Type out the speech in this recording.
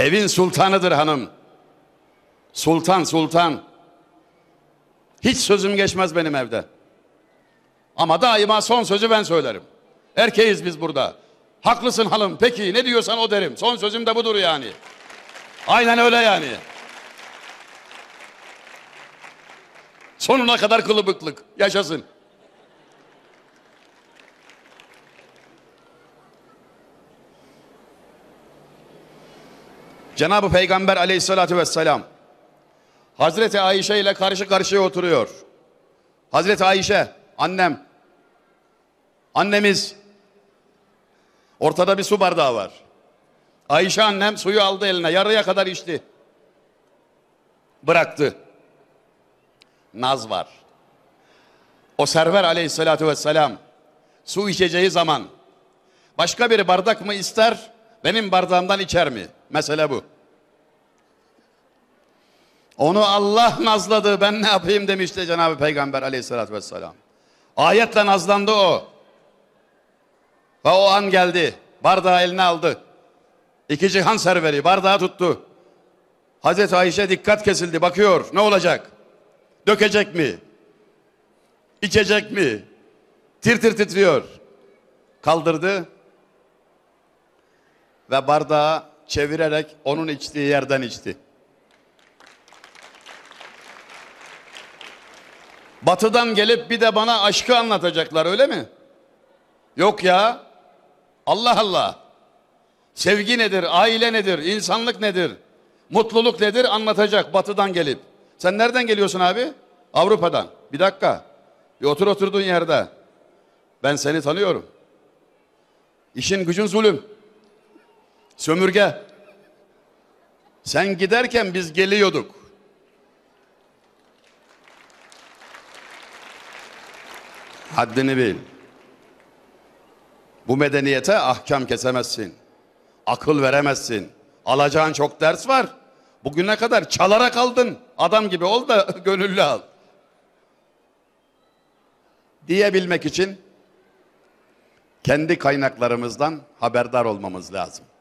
Evin sultanıdır hanım. Sultan sultan. Hiç sözüm geçmez benim evde. Ama daima son sözü ben söylerim. Erkeğiz biz burada. Haklısın hanım peki ne diyorsan o derim. Son sözüm de budur yani. Aynen öyle yani. Sonuna kadar kılıbıklık. Yaşasın. Cenab-ı Peygamber aleyhissalatü vesselam Hazreti Ayşe ile karşı karşıya oturuyor. Hazreti Ayşe annem annemiz ortada bir su bardağı var. Ayşe annem suyu aldı eline yarıya kadar içti. Bıraktı. Naz var. O server aleyhissalatü vesselam su içeceği zaman başka bir bardak mı ister benim bardağımdan içer mi? Mesele bu. Onu Allah nazladı ben ne yapayım demişti Cenab-ı Peygamber aleyhissalatü vesselam. Ayetle nazlandı o. Ve o an geldi. Bardağı eline aldı. İki cihan serveri bardağı tuttu. Hazreti Ayşe dikkat kesildi bakıyor ne olacak? Dökecek mi? İçecek mi? Tir tir titriyor. Kaldırdı ve bardağı çevirerek onun içtiği yerden içti. Batıdan gelip bir de bana aşkı anlatacaklar öyle mi? Yok ya. Allah Allah. Sevgi nedir? Aile nedir? İnsanlık nedir? Mutluluk nedir? Anlatacak batıdan gelip. Sen nereden geliyorsun abi? Avrupa'dan. Bir dakika. Bir otur oturduğun yerde. Ben seni tanıyorum. İşin gücün zulüm. Sömürge. Sen giderken biz geliyorduk. Haddini bil. Bu medeniyete ahkam kesemezsin. Akıl veremezsin. Alacağın çok ders var. Bugüne kadar çalarak aldın. Adam gibi ol da gönüllü al. Diyebilmek için kendi kaynaklarımızdan haberdar olmamız lazım.